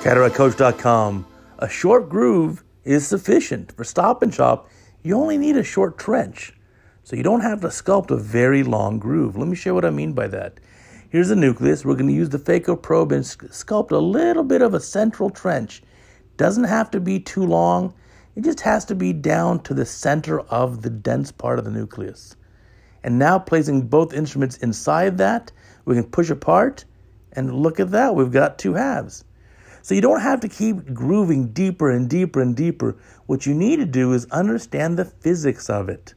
CataractCoach.com. A short groove is sufficient. For stop and shop, you only need a short trench. So you don't have to sculpt a very long groove. Let me show you what I mean by that. Here's the nucleus. We're going to use the phaco probe and sculpt a little bit of a central trench. Doesn't have to be too long. It just has to be down to the center of the dense part of the nucleus. And now placing both instruments inside that, we can push apart and look at that. We've got two halves. So you don't have to keep grooving deeper and deeper and deeper. What you need to do is understand the physics of it.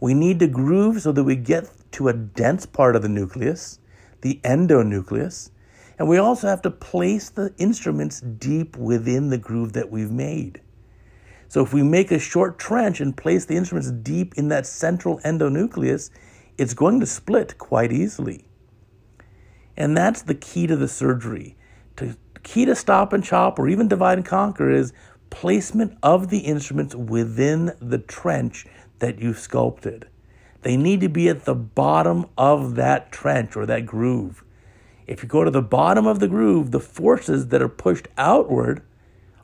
We need to groove so that we get to a dense part of the nucleus, the endonucleus, and we also have to place the instruments deep within the groove that we've made. So if we make a short trench and place the instruments deep in that central endonucleus, it's going to split quite easily. And that's the key to the surgery to key to stop and chop or even divide and conquer is placement of the instruments within the trench that you've sculpted. They need to be at the bottom of that trench or that groove. If you go to the bottom of the groove, the forces that are pushed outward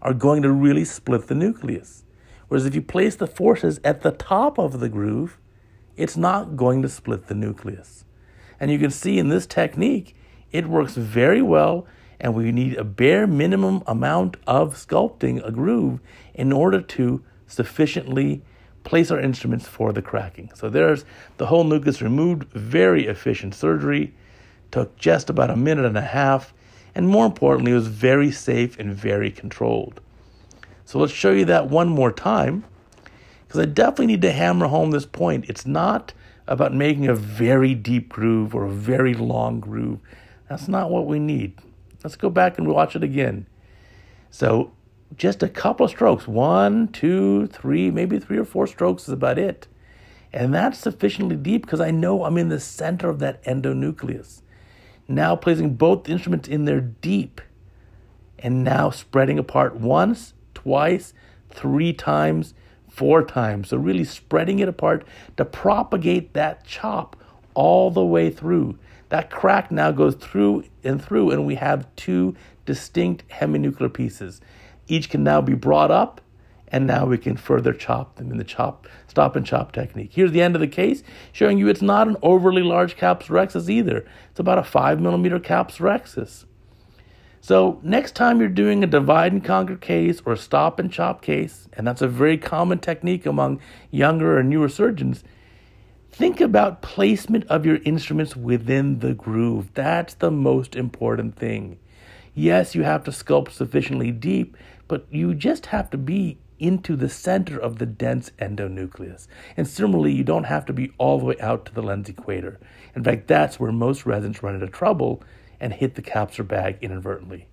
are going to really split the nucleus. Whereas if you place the forces at the top of the groove, it's not going to split the nucleus. And you can see in this technique, it works very well and we need a bare minimum amount of sculpting a groove in order to sufficiently place our instruments for the cracking. So there's the whole nucleus removed, very efficient surgery, took just about a minute and a half, and more importantly, was very safe and very controlled. So let's show you that one more time, because I definitely need to hammer home this point. It's not about making a very deep groove or a very long groove. That's not what we need. Let's go back and watch it again. So just a couple of strokes one, two, three, maybe three or four strokes is about it. And that's sufficiently deep because I know I'm in the center of that endonucleus. Now placing both instruments in there deep and now spreading apart once, twice, three times, four times. So, really spreading it apart to propagate that chop all the way through. That crack now goes through and through, and we have two distinct heminuclear pieces. Each can now be brought up, and now we can further chop them in the chop, stop and chop technique. Here's the end of the case, showing you it's not an overly large caps rexus either. It's about a five millimeter caps rexus. So next time you're doing a divide and conquer case or a stop and chop case, and that's a very common technique among younger or newer surgeons, Think about placement of your instruments within the groove. That's the most important thing. Yes, you have to sculpt sufficiently deep, but you just have to be into the center of the dense endonucleus. And similarly, you don't have to be all the way out to the lens equator. In fact, that's where most resins run into trouble and hit the capsular bag inadvertently.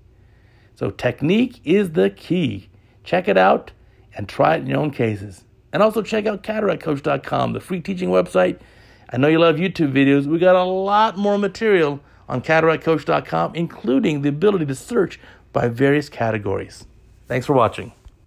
So, technique is the key. Check it out and try it in your own cases. And also check out cataractcoach.com, the free teaching website. I know you love YouTube videos. We got a lot more material on cataractcoach.com, including the ability to search by various categories. Thanks for watching.